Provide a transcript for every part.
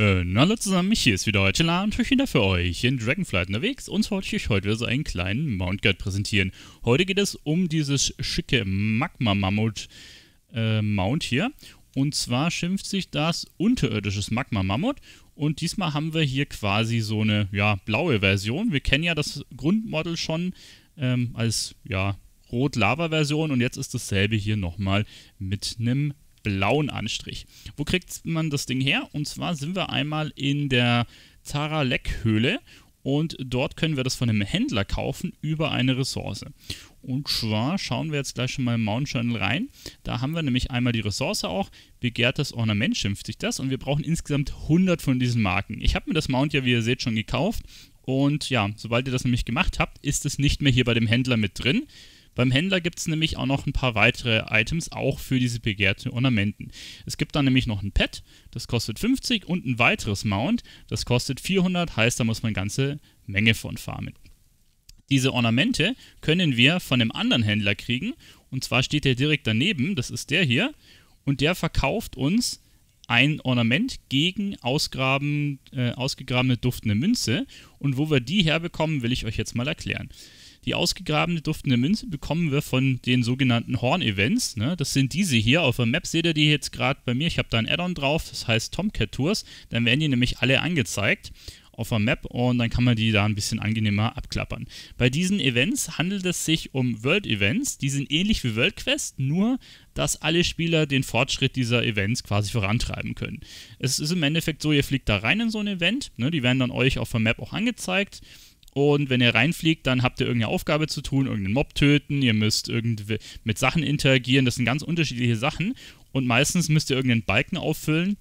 Äh, hallo zusammen, mich hier ist wieder heute La und ich wieder für euch in Dragonflight unterwegs und wollte ich euch heute wieder so einen kleinen Mount Mountguard präsentieren. Heute geht es um dieses schicke Magma-Mammut-Mount äh, hier und zwar schimpft sich das unterirdisches Magma-Mammut und diesmal haben wir hier quasi so eine, ja, blaue Version. Wir kennen ja das Grundmodel schon ähm, als, ja, Rot-Lava-Version und jetzt ist dasselbe hier nochmal mit einem blauen Anstrich. Wo kriegt man das Ding her? Und zwar sind wir einmal in der Zara Leck höhle und dort können wir das von einem Händler kaufen über eine Ressource. Und zwar schauen wir jetzt gleich schon mal im Mount Journal rein. Da haben wir nämlich einmal die Ressource auch, begehrtes Ornament schimpft sich das und wir brauchen insgesamt 100 von diesen Marken. Ich habe mir das Mount ja, wie ihr seht, schon gekauft und ja, sobald ihr das nämlich gemacht habt, ist es nicht mehr hier bei dem Händler mit drin, beim Händler gibt es nämlich auch noch ein paar weitere Items, auch für diese begehrten Ornamenten. Es gibt dann nämlich noch ein Pet, das kostet 50 und ein weiteres Mount, das kostet 400, heißt da muss man eine ganze Menge von farmen. Diese Ornamente können wir von einem anderen Händler kriegen und zwar steht der direkt daneben, das ist der hier und der verkauft uns ein Ornament gegen ausgraben, äh, ausgegrabene duftende Münze. Und wo wir die herbekommen, will ich euch jetzt mal erklären. Die ausgegrabene duftende Münze bekommen wir von den sogenannten Horn-Events. Ne? Das sind diese hier. Auf der Map seht ihr die jetzt gerade bei mir. Ich habe da ein Add-on drauf, das heißt Tomcat Tours. Dann werden die nämlich alle angezeigt auf der Map und dann kann man die da ein bisschen angenehmer abklappern. Bei diesen Events handelt es sich um World Events, die sind ähnlich wie World Quest, nur dass alle Spieler den Fortschritt dieser Events quasi vorantreiben können. Es ist im Endeffekt so, ihr fliegt da rein in so ein Event, ne, die werden dann euch auf der Map auch angezeigt und wenn ihr reinfliegt, dann habt ihr irgendeine Aufgabe zu tun, irgendeinen Mob töten, ihr müsst irgendwie mit Sachen interagieren, das sind ganz unterschiedliche Sachen. Und meistens müsst ihr irgendeinen Balken auffüllen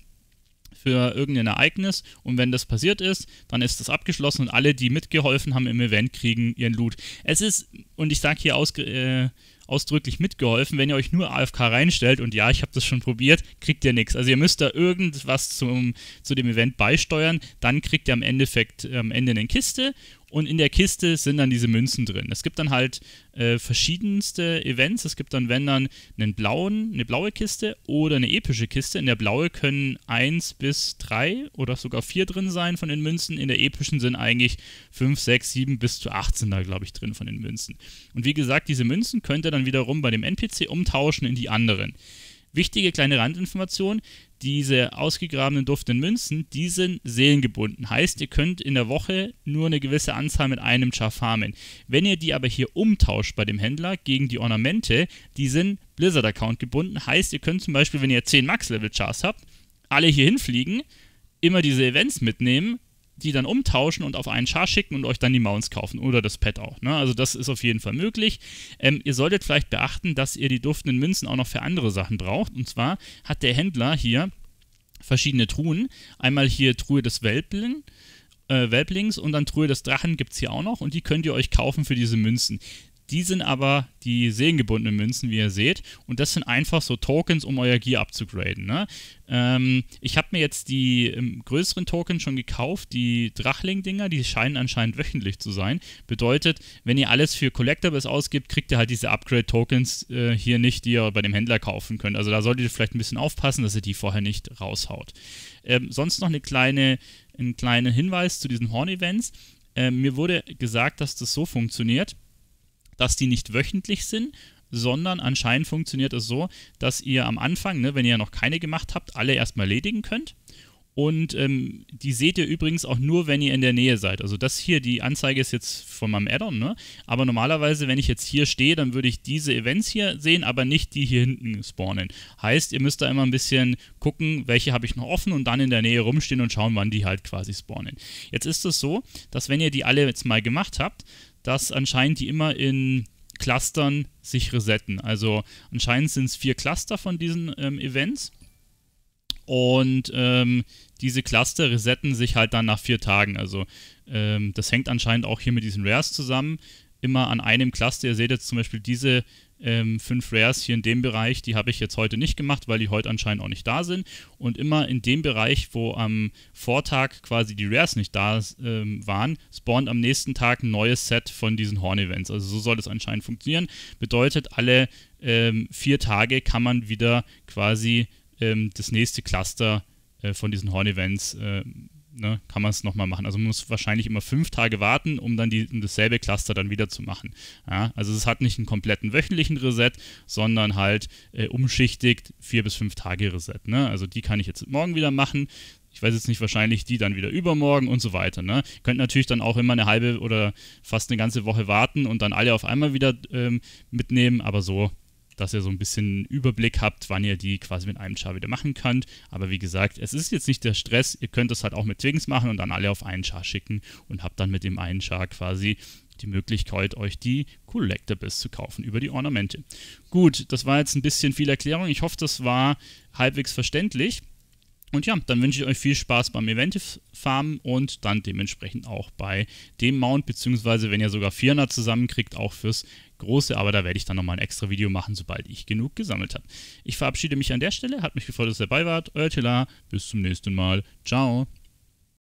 für irgendein Ereignis. Und wenn das passiert ist, dann ist das abgeschlossen und alle, die mitgeholfen haben im Event, kriegen ihren Loot. Es ist, und ich sage hier aus, äh, ausdrücklich mitgeholfen, wenn ihr euch nur AFK reinstellt und ja, ich habe das schon probiert, kriegt ihr nichts. Also ihr müsst da irgendwas zum, zu dem Event beisteuern, dann kriegt ihr am, Endeffekt, äh, am Ende eine Kiste und in der Kiste sind dann diese Münzen drin. Es gibt dann halt äh, verschiedenste Events. Es gibt dann, wenn dann, einen blauen, eine blaue Kiste oder eine epische Kiste. In der blauen können 1 bis 3 oder sogar 4 drin sein von den Münzen. In der epischen sind eigentlich 5, 6, 7 bis zu 18 da, glaube ich, drin von den Münzen. Und wie gesagt, diese Münzen könnt ihr dann wiederum bei dem NPC umtauschen in die anderen. Wichtige kleine Randinformation, diese ausgegrabenen duftenden Münzen, die sind seelengebunden. Heißt, ihr könnt in der Woche nur eine gewisse Anzahl mit einem Char farmen. Wenn ihr die aber hier umtauscht bei dem Händler gegen die Ornamente, die sind Blizzard-Account gebunden. Heißt, ihr könnt zum Beispiel, wenn ihr 10 Max-Level-Chars habt, alle hier hinfliegen, immer diese Events mitnehmen, die dann umtauschen und auf einen Char schicken und euch dann die Mounts kaufen oder das Pad auch. Ne? Also das ist auf jeden Fall möglich. Ähm, ihr solltet vielleicht beachten, dass ihr die duftenden Münzen auch noch für andere Sachen braucht. Und zwar hat der Händler hier verschiedene Truhen. Einmal hier Truhe des Welplin, äh, Welplings und dann Truhe des Drachen gibt es hier auch noch und die könnt ihr euch kaufen für diese Münzen. Die sind aber die sehengebundenen Münzen, wie ihr seht. Und das sind einfach so Tokens, um euer Gear abzugraden. Ne? Ähm, ich habe mir jetzt die ähm, größeren Tokens schon gekauft, die Drachling-Dinger, die scheinen anscheinend wöchentlich zu sein. Bedeutet, wenn ihr alles für Collectibles ausgibt, kriegt ihr halt diese Upgrade-Tokens äh, hier nicht, die ihr bei dem Händler kaufen könnt. Also da solltet ihr vielleicht ein bisschen aufpassen, dass ihr die vorher nicht raushaut. Ähm, sonst noch eine kleine, einen kleinen Hinweis zu diesen Horn-Events. Ähm, mir wurde gesagt, dass das so funktioniert dass die nicht wöchentlich sind, sondern anscheinend funktioniert es so, dass ihr am Anfang, ne, wenn ihr noch keine gemacht habt, alle erstmal erledigen könnt. Und ähm, die seht ihr übrigens auch nur, wenn ihr in der Nähe seid. Also das hier, die Anzeige ist jetzt von meinem Addon, ne? Aber normalerweise, wenn ich jetzt hier stehe, dann würde ich diese Events hier sehen, aber nicht die hier hinten spawnen. Heißt, ihr müsst da immer ein bisschen gucken, welche habe ich noch offen und dann in der Nähe rumstehen und schauen, wann die halt quasi spawnen. Jetzt ist es so, dass wenn ihr die alle jetzt mal gemacht habt, dass anscheinend die immer in Clustern sich resetten. Also anscheinend sind es vier Cluster von diesen ähm, Events. Und ähm, diese Cluster resetten sich halt dann nach vier Tagen. Also ähm, das hängt anscheinend auch hier mit diesen Rares zusammen. Immer an einem Cluster. Ihr seht jetzt zum Beispiel diese ähm, fünf Rares hier in dem Bereich, die habe ich jetzt heute nicht gemacht, weil die heute anscheinend auch nicht da sind. Und immer in dem Bereich, wo am Vortag quasi die Rares nicht da ähm, waren, spawnt am nächsten Tag ein neues Set von diesen Horn-Events. Also so soll das anscheinend funktionieren. Bedeutet, alle ähm, vier Tage kann man wieder quasi ähm, das nächste Cluster äh, von diesen Horn-Events äh, ne, kann man es nochmal machen. Also man muss wahrscheinlich immer fünf Tage warten, um dann die, dasselbe Cluster dann wieder zu machen. Ja, also es hat nicht einen kompletten wöchentlichen Reset, sondern halt äh, umschichtigt vier bis fünf Tage Reset. Ne? Also die kann ich jetzt morgen wieder machen. Ich weiß jetzt nicht, wahrscheinlich die dann wieder übermorgen und so weiter. Ne? Könnt natürlich dann auch immer eine halbe oder fast eine ganze Woche warten und dann alle auf einmal wieder ähm, mitnehmen, aber so dass ihr so ein bisschen Überblick habt, wann ihr die quasi mit einem Char wieder machen könnt. Aber wie gesagt, es ist jetzt nicht der Stress. Ihr könnt das halt auch mit Twigs machen und dann alle auf einen Char schicken und habt dann mit dem einen Char quasi die Möglichkeit, euch die Collectibles zu kaufen über die Ornamente. Gut, das war jetzt ein bisschen viel Erklärung. Ich hoffe, das war halbwegs verständlich. Und ja, dann wünsche ich euch viel Spaß beim Event Farmen und dann dementsprechend auch bei dem Mount, beziehungsweise wenn ihr sogar 400 zusammenkriegt, auch fürs große, aber da werde ich dann nochmal ein extra Video machen, sobald ich genug gesammelt habe. Ich verabschiede mich an der Stelle, hat mich gefreut, dass ihr dabei wart. Euer Tela, bis zum nächsten Mal. Ciao.